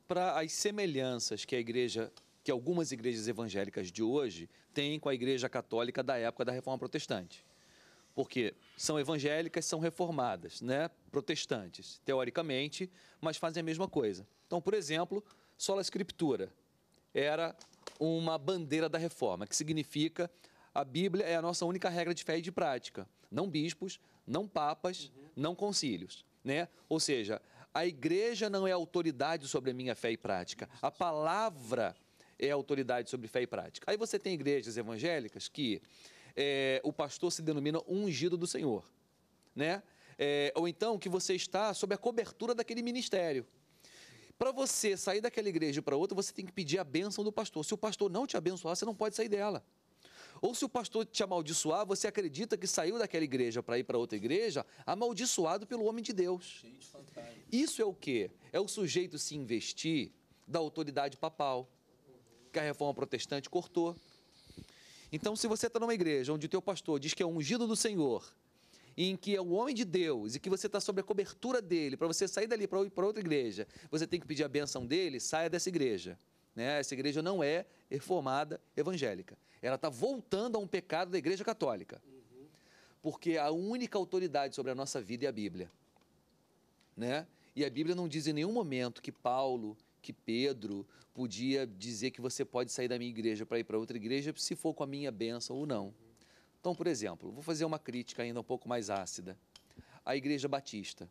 [SPEAKER 4] para as semelhanças que a igreja, que algumas igrejas evangélicas de hoje têm com a igreja católica da época da Reforma Protestante. Porque são evangélicas, são reformadas, né? protestantes, teoricamente, mas fazem a mesma coisa. Então, por exemplo, sola escritura era uma bandeira da reforma, que significa a Bíblia é a nossa única regra de fé e de prática. Não bispos, não papas, não concílios. Né? Ou seja, a igreja não é autoridade sobre a minha fé e prática. A palavra é autoridade sobre fé e prática. Aí você tem igrejas evangélicas que é, o pastor se denomina ungido do Senhor. Né? É, ou então que você está sob a cobertura daquele ministério. Para você sair daquela igreja para outra, você tem que pedir a bênção do pastor. Se o pastor não te abençoar, você não pode sair dela. Ou se o pastor te amaldiçoar, você acredita que saiu daquela igreja para ir para outra igreja, amaldiçoado pelo homem de Deus. Gente, Isso é o quê? É o sujeito se investir da autoridade papal, que a reforma protestante cortou. Então, se você está numa igreja onde o teu pastor diz que é ungido do Senhor, e em que é o homem de Deus e que você está sob a cobertura dele, para você sair dali para outra igreja, você tem que pedir a benção dele, saia dessa igreja. Né? Essa igreja não é reformada evangélica. Ela está voltando a um pecado da igreja católica. Porque a única autoridade sobre a nossa vida é a Bíblia. Né? E a Bíblia não diz em nenhum momento que Paulo, que Pedro podia dizer que você pode sair da minha igreja para ir para outra igreja se for com a minha bênção ou não. Então, por exemplo, vou fazer uma crítica ainda um pouco mais ácida. A Igreja Batista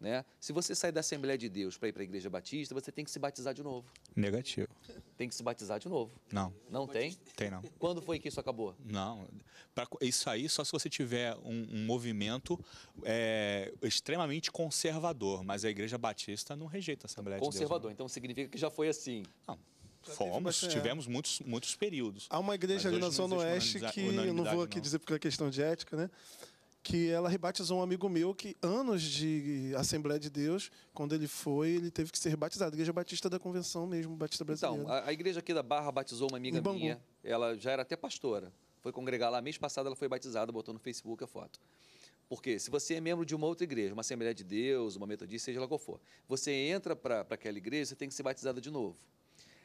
[SPEAKER 4] né? Se você sair da Assembleia de Deus para ir para a Igreja Batista, você tem que se batizar de novo. Negativo. Tem que se batizar de novo. Não. Não tem? Tem não. Quando foi que isso acabou?
[SPEAKER 2] Não. Pra, isso aí só se você tiver um, um movimento é, extremamente conservador, mas a Igreja Batista não rejeita a Assembleia de Deus. Conservador, então
[SPEAKER 4] significa que já foi assim. Não.
[SPEAKER 2] Fomos, é. tivemos muitos, muitos períodos.
[SPEAKER 3] Há uma igreja ali na Zona Oeste que eu não vou aqui não. dizer porque é questão de ética, né? que ela rebatizou um amigo meu que anos de Assembleia de Deus, quando ele foi, ele teve que ser rebatizado. Igreja Batista da Convenção mesmo, Batista então, Brasileira. Então,
[SPEAKER 4] a, a igreja aqui da Barra batizou uma amiga minha. Ela já era até pastora. Foi congregar lá mês passado, ela foi batizada, botou no Facebook a foto. Porque se você é membro de uma outra igreja, uma Assembleia de Deus, uma Metodista, seja lá qual for, você entra para aquela igreja, você tem que ser batizado de novo.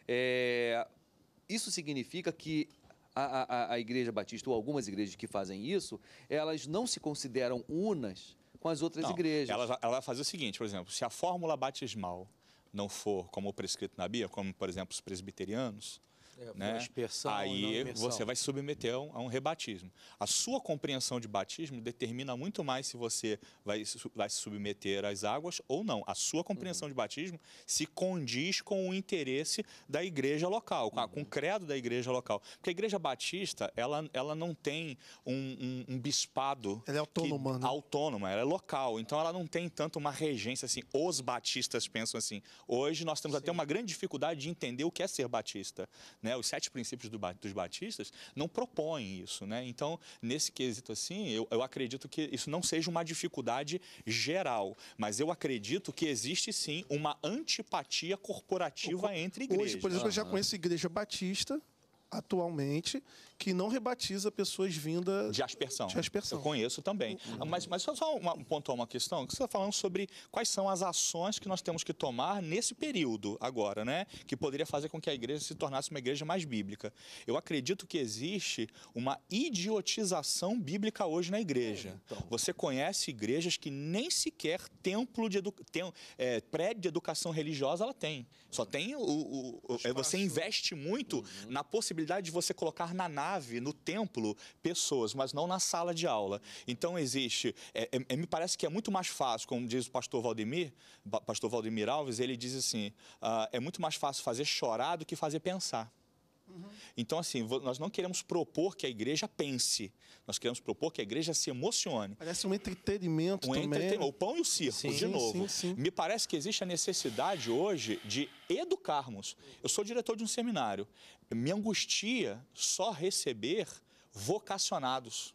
[SPEAKER 4] É, isso significa que a, a, a Igreja Batista ou algumas igrejas que fazem isso, elas não se consideram unas com as outras não, igrejas. Ela, ela vai fazer o seguinte, por exemplo, se a fórmula batismal não for
[SPEAKER 2] como prescrito na Bíblia, como, por exemplo, os presbiterianos, é, né? Aí você vai submeter a um, a um, rebatismo. A sua compreensão de batismo determina muito mais se você vai, vai se submeter às águas ou não. A sua compreensão uhum. de batismo se condiz com o interesse da igreja local, com, uhum. com o uhum. credo da igreja local. Porque a igreja batista, ela, ela não tem um, um, um bispado... Ela é autônoma, que, né? Autônoma, ela é local. Então, ela não tem tanto uma regência assim. Os batistas pensam assim. Hoje, nós temos Sim. até uma grande dificuldade de entender o que é ser batista, né? né, os sete princípios do, dos batistas, não propõem isso. Né? Então, nesse quesito assim, eu, eu acredito que isso não seja uma dificuldade geral, mas eu acredito que existe sim uma antipatia
[SPEAKER 3] corporativa entre igrejas. Hoje, por exemplo, eu já conheço igreja batista atualmente que não rebatiza pessoas vindas de aspersão. De aspersão. Eu
[SPEAKER 2] conheço também. Uhum. Ah, mas, mas só, só uma, um ponto, uma questão, você está falando sobre quais são as ações que nós temos que tomar nesse período agora, né? Que poderia fazer com que a igreja se tornasse uma igreja mais bíblica. Eu acredito que existe uma idiotização bíblica hoje na igreja. É, então. Você conhece igrejas que nem sequer templo de edu... tem, é, prédio de educação religiosa ela tem. Só tem o, o, o é, você investe muito uhum. na possibilidade possibilidade de você colocar na nave, no templo, pessoas, mas não na sala de aula. Então existe, é, é, é me parece que é muito mais fácil, como diz o pastor Valdemir, pastor Valdemir Alves, ele diz assim, uh, é muito mais fácil fazer chorar do que fazer pensar. Então, assim, nós não queremos propor que a igreja pense, nós queremos propor que a igreja se emocione.
[SPEAKER 3] Parece um entretenimento um também. Né? o pão e o circo, sim, de novo.
[SPEAKER 2] Sim, sim. Me parece que existe a necessidade hoje de educarmos. Eu sou diretor de um seminário. Me angustia só receber vocacionados.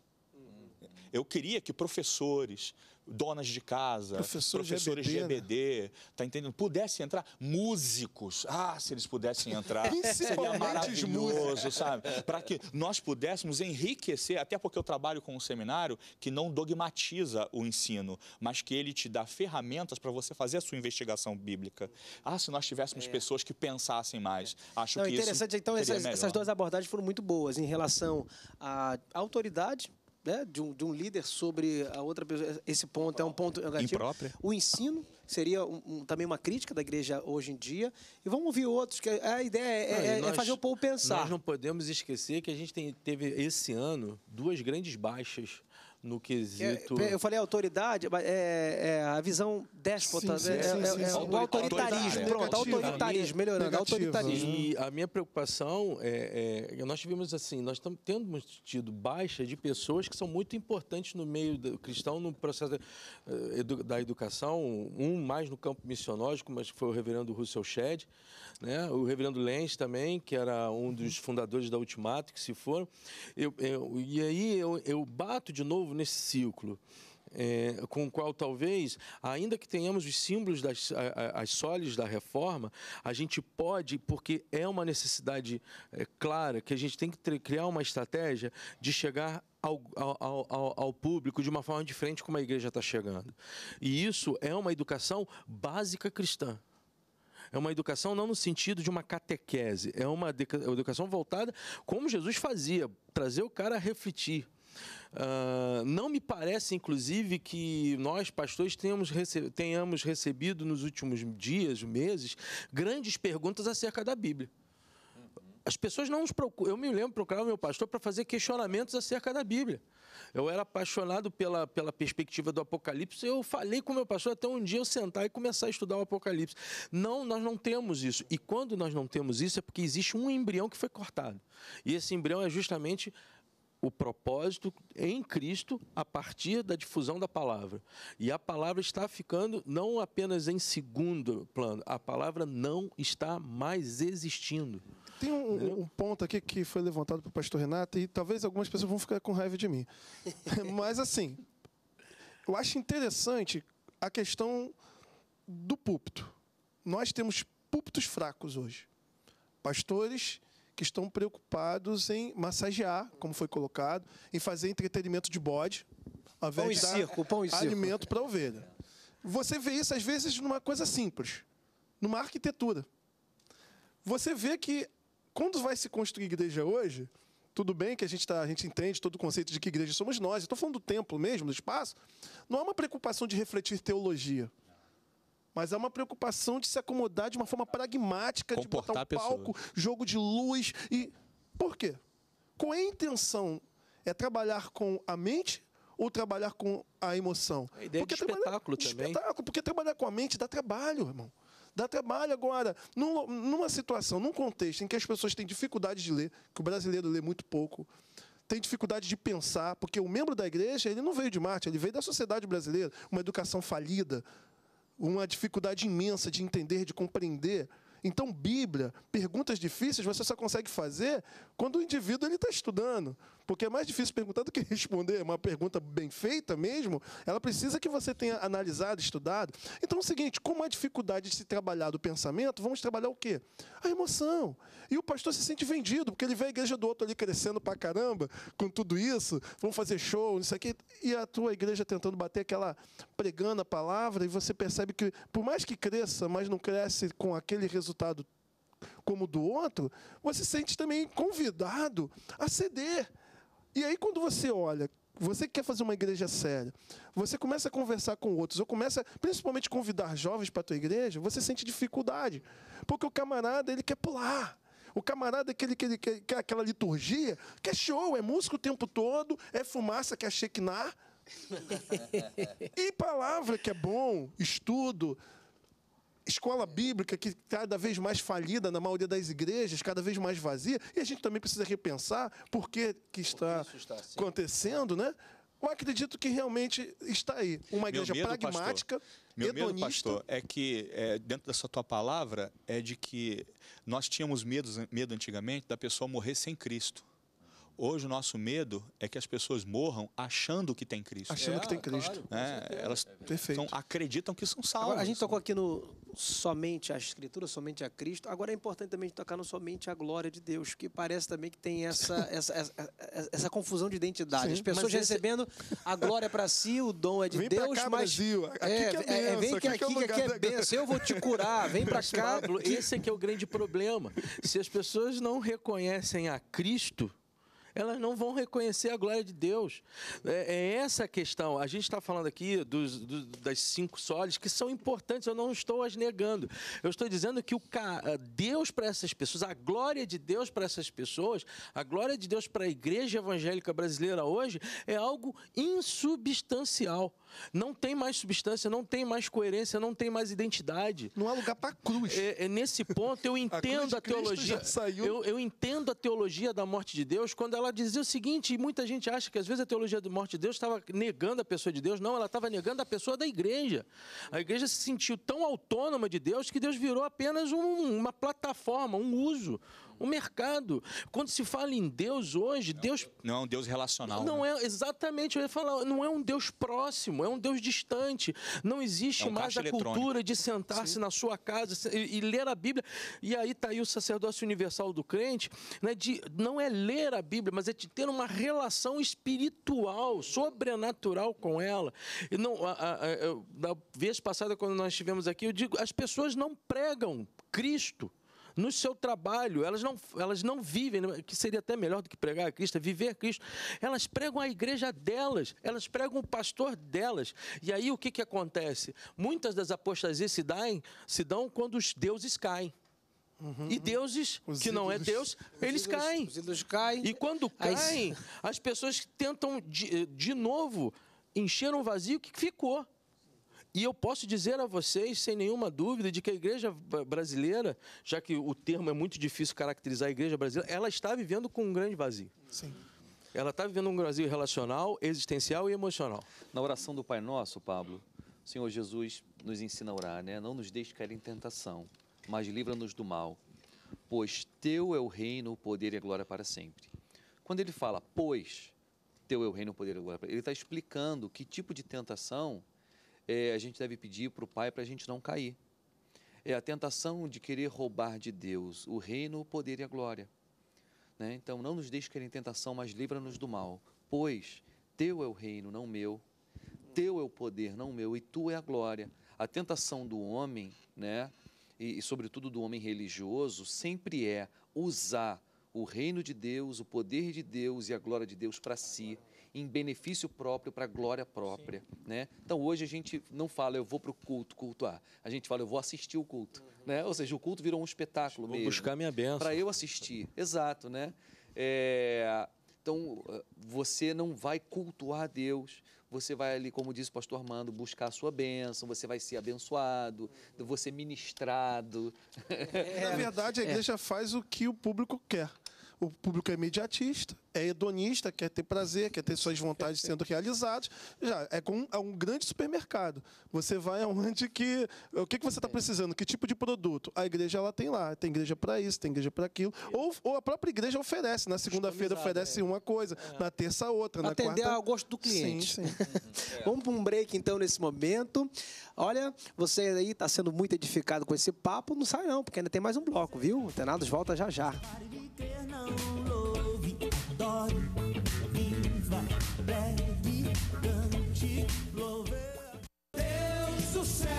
[SPEAKER 2] Eu queria que professores, donas de casa, Professor professores GBD, de EBD, né? tá entendendo? Pudessem entrar músicos. Ah, se eles pudessem entrar, seria maravilhoso, sabe? Para que nós pudéssemos enriquecer, até porque eu trabalho com um seminário que não dogmatiza o ensino, mas que ele te dá ferramentas para você fazer a sua investigação bíblica. Ah, se nós tivéssemos é. pessoas que pensassem mais. Acho não, que interessante, isso então essas, essas duas
[SPEAKER 1] abordagens foram muito boas em relação à autoridade né, de, um, de um líder sobre a outra pessoa. Esse ponto é um ponto negativo. É Imprópria. O ensino seria um, um, também uma crítica da igreja hoje em dia. E vamos ouvir outros, que a ideia é, não, é, é, nós, é fazer o povo pensar. Nós
[SPEAKER 5] não podemos esquecer que a gente tem, teve esse ano duas grandes baixas no quesito. Eu,
[SPEAKER 1] falei autoridade, é, é a visão déspota, sim, sim, né? sim, é, o é, é autoritarismo. Pronto, autoritarismo, melhorando, Negativa. autoritarismo. E
[SPEAKER 5] a minha preocupação é, é, Nós tivemos assim, nós tam, temos tido baixa de pessoas que são muito importantes no meio do, cristão, no processo da, eh, edu, da, educação, um mais no campo missionológico, mas foi o reverendo Russell Shedd, né? o reverendo Lenz também, que era um dos uhum. fundadores da Ultimato, que se foram. Eu, eu, e aí eu, eu bato de novo nesse ciclo. É, com o qual talvez, ainda que tenhamos os símbolos das as soles da reforma, a gente pode, porque é uma necessidade é, clara, que a gente tem que ter, criar uma estratégia de chegar ao, ao, ao, ao, público de uma forma diferente como a igreja está chegando. E isso é uma educação básica cristã. É uma educação não no sentido de uma catequese, é uma educação voltada como Jesus fazia, trazer o cara a refletir Uh, não me parece, inclusive, que nós, pastores, tenhamos, rece tenhamos recebido nos últimos dias, meses, grandes perguntas acerca da Bíblia. As pessoas não nos procuram. Eu me lembro, procurar o meu pastor para fazer questionamentos acerca da Bíblia. Eu era apaixonado pela, pela perspectiva do Apocalipse. Eu falei com meu pastor até um dia eu sentar e começar a estudar o Apocalipse. Não, nós não temos isso. E quando nós não temos isso, é porque existe um embrião que foi cortado. E esse embrião é justamente o propósito em Cristo a partir da difusão da palavra. E a palavra está ficando não apenas em segundo plano, a palavra não está mais existindo.
[SPEAKER 3] Tem um, um ponto aqui que foi levantado pelo pastor Renato, e talvez algumas pessoas vão ficar com raiva de mim. Mas, assim, eu acho interessante a questão do púlpito. Nós temos púlpitos fracos hoje. Pastores que estão preocupados em massagear, como foi colocado, em fazer entretenimento de bode, ao invés pão de dar circo, pão e alimento para ovelha. Você vê isso, às vezes, numa coisa simples, numa arquitetura. Você vê que, quando vai se construir igreja hoje, tudo bem que a gente, tá, a gente entende todo o conceito de que igreja somos nós, estou falando do templo mesmo, do espaço, não há uma preocupação de refletir teologia mas há uma preocupação de se acomodar de uma forma pragmática, Comportar de botar um palco, pessoas. jogo de luz. E por quê? Qual é a intenção? É trabalhar com a mente ou trabalhar com a emoção? A ideia é porque de espetáculo de também. Espetáculo, porque trabalhar com a mente dá trabalho, irmão. Dá trabalho agora. numa situação, num contexto em que as pessoas têm dificuldade de ler, que o brasileiro lê muito pouco, tem dificuldade de pensar, porque o membro da igreja ele não veio de Marte, ele veio da sociedade brasileira, uma educação falida, uma dificuldade imensa de entender, de compreender. Então, Bíblia, perguntas difíceis você só consegue fazer quando o indivíduo está estudando, porque é mais difícil perguntar do que responder. É uma pergunta bem feita mesmo, ela precisa que você tenha analisado, estudado. Então é o seguinte: como a dificuldade de se trabalhar do pensamento, vamos trabalhar o quê? A emoção. E o pastor se sente vendido, porque ele vê a igreja do outro ali crescendo pra caramba, com tudo isso, vamos fazer show, isso aqui. E a tua igreja tentando bater aquela pregando a palavra, e você percebe que, por mais que cresça, mas não cresce com aquele resultado como do outro, você sente também convidado a ceder e aí, quando você olha, você que quer fazer uma igreja séria, você começa a conversar com outros, ou começa principalmente convidar jovens para a tua igreja, você sente dificuldade. Porque o camarada, ele quer pular. O camarada, é aquele, aquele, aquele, aquela liturgia, que é show, é música o tempo todo, é fumaça, que é shekinar. e palavra que é bom, estudo, escola bíblica que cada vez mais falida na maioria das igrejas, cada vez mais vazia, e a gente também precisa repensar por que, que está, que está assim? acontecendo, né? Eu acredito que realmente está aí. Uma igreja medo, pragmática, pastor, meu hedonista. Medo, pastor,
[SPEAKER 2] é que, é, dentro dessa tua palavra, é de que nós tínhamos medo, medo antigamente da pessoa morrer sem Cristo. Hoje o nosso medo é que as pessoas morram achando que tem Cristo. Achando é, que tem é, Cristo. Claro, é, elas é Perfeito. São, acreditam que são salvas. Agora, a gente
[SPEAKER 1] tocou aqui no somente a Escritura, somente a Cristo. Agora é importante também tocar no somente a glória de Deus, que parece também que tem essa, essa, essa, essa, confusão de identidade. Sim, as pessoas esse... recebendo a glória para si, o dom é de vem Deus, cá, mas Brasil. Aqui é, que é, benção, é, vem que aqui, aqui, é aqui é benção. Eu vou te curar. Vem para cá. Pablo, esse é
[SPEAKER 5] que é o grande problema. Se as pessoas não reconhecem a Cristo elas não vão reconhecer a glória de Deus. É, é essa a questão. A gente está falando aqui dos, dos, das cinco soles, que são importantes, eu não estou as negando. Eu estou dizendo que o Deus para essas pessoas, a glória de Deus para essas pessoas, a glória de Deus para a igreja evangélica brasileira hoje é algo insubstancial. Não tem mais substância, não tem mais coerência, não tem mais identidade. Não há lugar para cruz. É, é, nesse ponto eu entendo a, a teologia. Eu, eu entendo a teologia da morte de Deus quando ela ela dizia o seguinte, e muita gente acha que às vezes a teologia do morte de Deus estava negando a pessoa de Deus. Não, ela estava negando a pessoa da igreja. A igreja se sentiu tão autônoma de Deus que Deus virou apenas um, uma plataforma, um uso, o mercado. Quando se fala em Deus hoje, não, Deus.
[SPEAKER 2] Não é um Deus relacional. Não
[SPEAKER 5] né? é, exatamente, eu ia falar, não é um Deus próximo, é um Deus distante. Não existe é um mais a cultura de sentar-se na sua casa e, e, ler a Bíblia. E aí está aí o sacerdócio universal do crente, né, de, não é ler a Bíblia, mas é de ter uma relação espiritual, sobrenatural com ela. E não, a, a, a, da vez passada, quando nós estivemos aqui, eu digo, as pessoas não pregam Cristo no seu trabalho, elas não, elas não vivem, que seria até melhor do que pregar a Cristo, é viver a Cristo. Elas pregam a igreja delas, elas pregam o pastor delas. E aí o que, que acontece? Muitas das apostasias se, dão, se dão quando os deuses caem. Uhum, e deuses que ídolos, não é Deus, eles ídolos, caem. Os ídolos caem. E quando caem, as, as pessoas tentam de, de novo encher um vazio que ficou. E eu posso dizer a vocês, sem nenhuma dúvida, de que a igreja brasileira, já que o termo é muito difícil caracterizar a igreja brasileira, ela está vivendo com um grande vazio. Sim.
[SPEAKER 4] Ela está vivendo um vazio relacional, existencial e emocional. Na oração do Pai Nosso, Pablo, o Senhor Jesus nos ensina a orar, né? Não nos deixe cair em tentação, mas livra-nos do mal, pois teu é o reino, o poder e a glória para sempre. Quando ele fala, pois teu é o reino, o poder e a glória, ele está explicando que tipo de tentação é, a gente deve pedir para o Pai para a gente não cair. É a tentação de querer roubar de Deus o reino, o poder e a glória. Né? Então, não nos deixe cair em tentação, mas livra-nos do mal. Pois teu é o reino, não meu. Teu é o poder, não meu. E tu é a glória. A tentação do homem, né? e, e sobretudo do homem religioso, sempre é usar o reino de Deus, o poder de Deus e a glória de Deus para si em benefício próprio, para glória própria. Né? Então hoje a gente não fala eu vou para o culto cultuar, a gente fala eu vou assistir o culto. Uhum. Né? Ou seja, o culto virou um espetáculo vou mesmo. buscar minha bênção. Para eu assistir, exato. Né? É... Então você não vai cultuar Deus, você vai ali, como disse o pastor Armando, buscar a sua bênção, você vai ser abençoado, você ministrado. É. Na verdade, a é. igreja
[SPEAKER 3] é. faz o que o público quer. O público é imediatista, é hedonista, quer ter prazer, quer ter suas vontades sendo realizadas. Já é, com, é um grande supermercado. Você vai aonde que. O que, que você está precisando? Que tipo de produto? A igreja ela tem lá. Tem igreja para isso, tem igreja para aquilo. Ou, ou, a própria igreja oferece. Na segunda-feira oferece é. uma coisa, é. na terça outra, na Atender quarta... ao gosto do cliente. Sim, sim. Vamos para um break então nesse
[SPEAKER 1] momento. Olha, você aí está sendo muito edificado com esse papo. Não sai não, porque ainda tem mais um bloco, viu? Internados volta já já. Pare de crer, não
[SPEAKER 3] viva,
[SPEAKER 1] Deus do céu,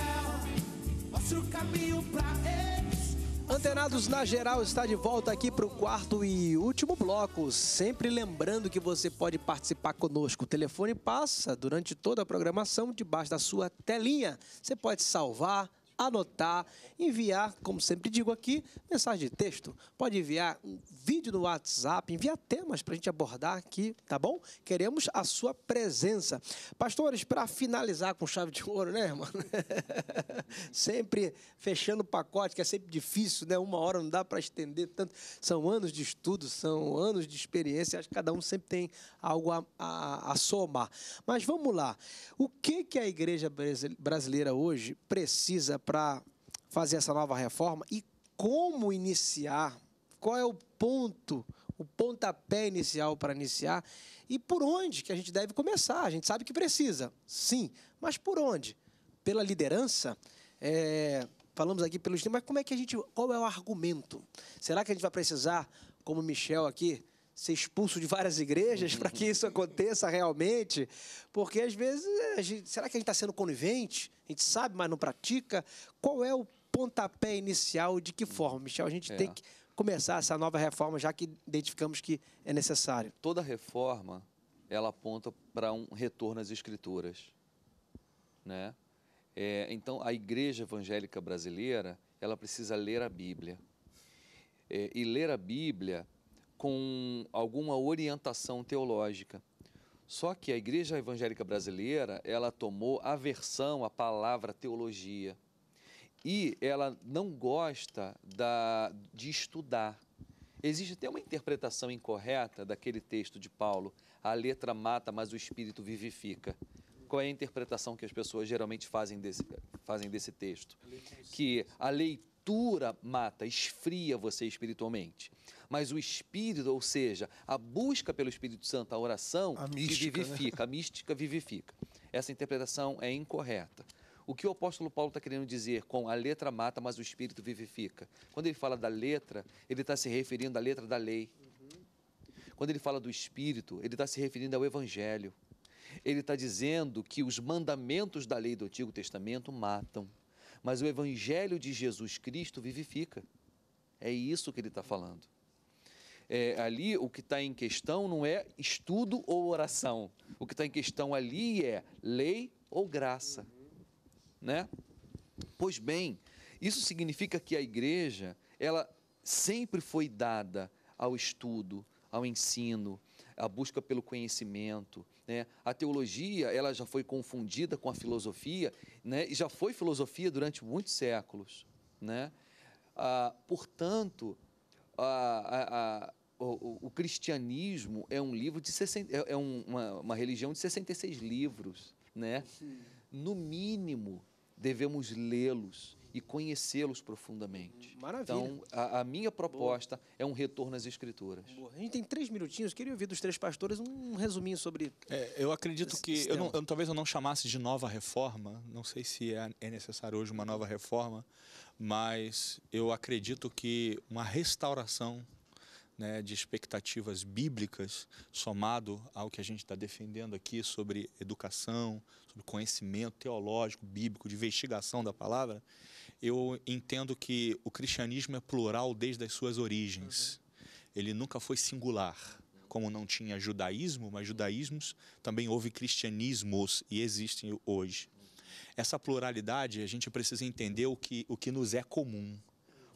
[SPEAKER 1] mostra o caminho pra eles. Antenados na geral está de volta aqui para o quarto e último bloco. Sempre lembrando que você pode participar conosco. O telefone passa durante toda a programação debaixo da sua telinha. Você pode salvar, anotar, enviar, como sempre digo aqui, mensagem de texto. Pode enviar um vídeo no WhatsApp, enviar temas para a gente abordar aqui, tá bom? Queremos a sua presença. Pastores, para finalizar com chave de ouro, né, irmão? sempre fechando o pacote, que é sempre difícil, né? Uma hora não dá para estender tanto. São anos de estudo, são anos de experiência. Acho que cada um sempre tem algo a, a, a somar. Mas vamos lá. O que, que a igreja brasileira hoje precisa para fazer essa nova reforma e como iniciar, qual é o ponto, o pontapé inicial para iniciar e por onde que a gente deve começar. A gente sabe que precisa, sim, mas por onde? Pela liderança? É, falamos aqui pelos mas como é que a gente. Qual é o argumento? Será que a gente vai precisar, como Michel aqui, ser expulso de várias igrejas para que isso aconteça realmente, porque às vezes, gente, será que a gente está sendo conivente? A gente sabe, mas não pratica? Qual é o pontapé inicial de que forma, Michel? A gente é. tem que começar essa nova reforma, já que identificamos que é necessário. Toda
[SPEAKER 4] reforma, ela aponta para um retorno às escrituras, né? É, então, a igreja evangélica brasileira, ela precisa ler a Bíblia. É, e ler a Bíblia com alguma orientação teológica. Só que a Igreja Evangélica Brasileira, ela tomou aversão à palavra teologia. E ela não gosta da, de estudar. Existe até uma interpretação incorreta daquele texto de Paulo: a letra mata, mas o espírito vivifica. Qual é a interpretação que as pessoas geralmente fazem desse, fazem desse texto? É que a leitura mata, esfria você espiritualmente mas o Espírito, ou seja, a busca pelo Espírito Santo, a oração, a mística, né? vivifica, né? a mística vivifica. Essa interpretação é incorreta. O que o apóstolo Paulo está querendo dizer com a letra mata, mas o espírito vivifica? Quando ele fala da letra, ele está se referindo à letra da lei. Quando ele fala do espírito, ele está se referindo ao evangelho. Ele está dizendo que os mandamentos da lei do Antigo Testamento matam, mas o evangelho de Jesus Cristo vivifica. É isso que ele está falando é, ali o que está em questão não é estudo ou oração. O que está em questão ali é lei ou graça. Né? Pois bem, isso significa que a igreja, ela sempre foi dada ao estudo, ao ensino, à busca pelo conhecimento. Né? A teologia, ela já foi confundida com a filosofia, né? e já foi filosofia durante muitos séculos. Né? Ah, portanto, a, o, o, cristianismo é um livro de 60, é, é uma, uma, religião de 66 livros, né? Sim. No mínimo devemos lê-los e conhecê-los profundamente. Maravilha. Então, a, a minha proposta Boa. é um retorno às escrituras. Boa. A gente tem três minutinhos, queria ouvir dos três pastores
[SPEAKER 1] um, resuminho sobre. É, eu
[SPEAKER 4] acredito que eu não, eu, talvez eu não chamasse de nova reforma,
[SPEAKER 2] não sei se é, é necessário hoje uma nova reforma, mas eu acredito que uma restauração né, de expectativas bíblicas, somado ao que a gente está defendendo aqui sobre educação, sobre conhecimento teológico, bíblico, de investigação da palavra, eu entendo que o cristianismo é plural desde as suas origens. Uhum. Ele nunca foi singular. Como não tinha judaísmo, mas judaísmos, também houve cristianismos e existem hoje. Uhum. Essa pluralidade, a gente precisa entender o que, o que nos é comum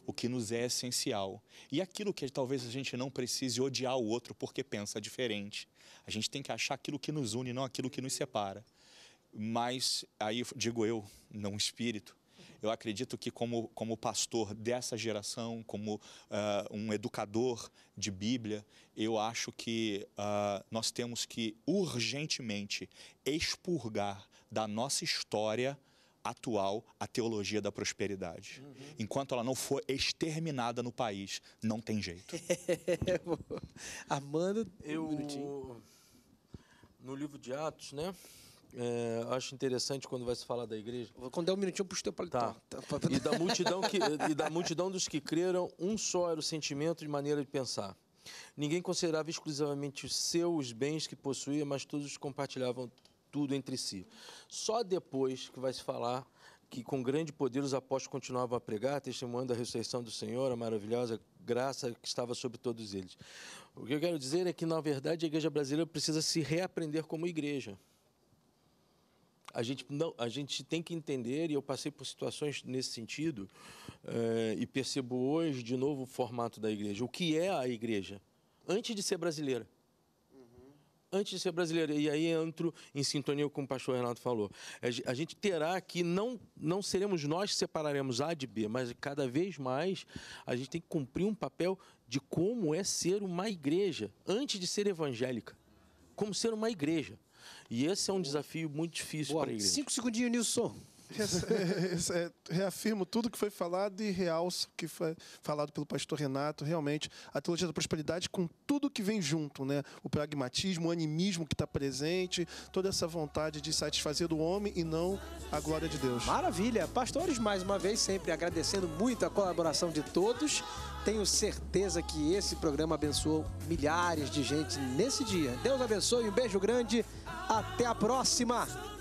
[SPEAKER 2] o que nos é essencial. E aquilo que talvez a gente não precise odiar o outro porque pensa diferente. A gente tem que achar aquilo que nos une, não aquilo que nos separa. Mas aí digo eu, não espírito, eu acredito que, como, como pastor dessa geração, como uh, um educador de Bíblia, eu acho que uh, nós temos que urgentemente expurgar da nossa história atual a teologia da prosperidade. Uhum. Enquanto ela não for exterminada no país, não tem
[SPEAKER 5] jeito. Amanda, eu um no livro de Atos, né? É, acho interessante quando vai se falar da igreja. Quando der um minutinho, para o teu paletó. Tá. Tá, tá, tá. E, da multidão que, e da multidão dos que creram, um só era o sentimento de maneira de pensar. Ninguém considerava exclusivamente os seus bens que possuía, mas todos compartilhavam tudo entre si. Só depois que vai se falar que com grande poder os apóstolos continuavam a pregar, testemunhando a ressurreição do Senhor, a maravilhosa graça que estava sobre todos eles. O que eu quero dizer é que, na verdade, a igreja brasileira precisa se reaprender como igreja. A gente, não, a gente tem que entender, e eu passei por situações nesse sentido, é, e percebo hoje de novo o formato da igreja. O que é a igreja? Antes de ser brasileira antes de ser brasileiro. E aí entro em sintonia com o pastor Renato falou. A gente terá que, não, não seremos nós que separaremos A de B, mas cada vez mais a gente tem que cumprir um papel de como é ser uma igreja, antes de ser evangélica. Como ser uma igreja. E esse é um desafio muito difícil para a igreja. Cinco
[SPEAKER 3] segundinhos, Nilson. É, é, reafirmo tudo que foi falado e realço o que foi falado pelo pastor Renato. Realmente, a teologia da prosperidade com tudo que vem junto, né? O pragmatismo, o animismo que está presente, toda essa vontade de satisfazer o homem e não a glória de Deus.
[SPEAKER 1] Maravilha!
[SPEAKER 3] Pastores, mais uma vez, sempre agradecendo muito a colaboração de todos.
[SPEAKER 1] Tenho certeza que esse programa abençoou milhares de gente nesse dia. Deus abençoe, um beijo grande, até a próxima!